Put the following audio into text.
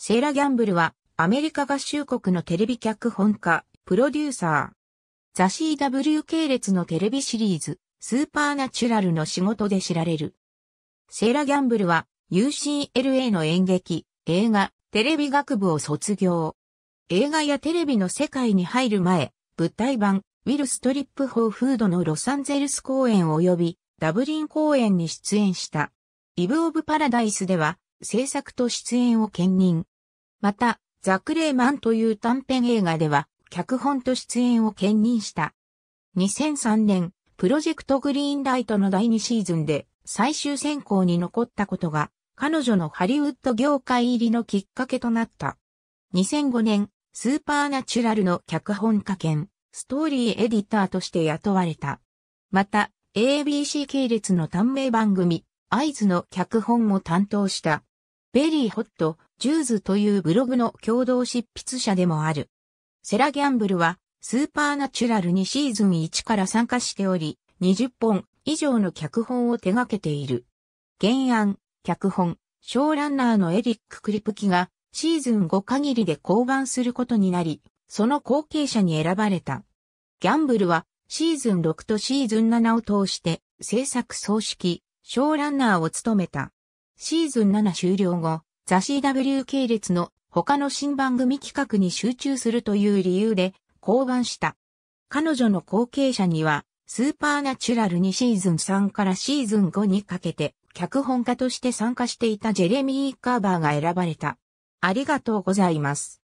セーラ・ギャンブルは、アメリカ合衆国のテレビ脚本家、プロデューサー。ザ・ CW 系列のテレビシリーズ、スーパーナチュラルの仕事で知られる。セーラ・ギャンブルは、UCLA の演劇、映画、テレビ学部を卒業。映画やテレビの世界に入る前、物体版、ウィル・ストリップ・ホー・フードのロサンゼルス公演及び、ダブリン公演に出演した。イブ・オブ・パラダイスでは、制作と出演を兼任。また、ザクレーマンという短編映画では、脚本と出演を兼任した。2003年、プロジェクトグリーンライトの第2シーズンで最終選考に残ったことが、彼女のハリウッド業界入りのきっかけとなった。2005年、スーパーナチュラルの脚本家兼、ストーリーエディターとして雇われた。また、ABC 系列の短命番組、合図の脚本も担当した。ベリーホット、ジューズというブログの共同執筆者でもある。セラ・ギャンブルは、スーパーナチュラルにシーズン1から参加しており、20本以上の脚本を手掛けている。原案、脚本、ショーランナーのエリック・クリプキがシーズン5限りで降板することになり、その後継者に選ばれた。ギャンブルはシーズン6とシーズン7を通して制作総指揮、ショーランナーを務めた。シーズン7終了後、ザ CW 系列の他の新番組企画に集中するという理由で降板した。彼女の後継者には、スーパーナチュラルにシーズン3からシーズン5にかけて、脚本家として参加していたジェレミー・カーバーが選ばれた。ありがとうございます。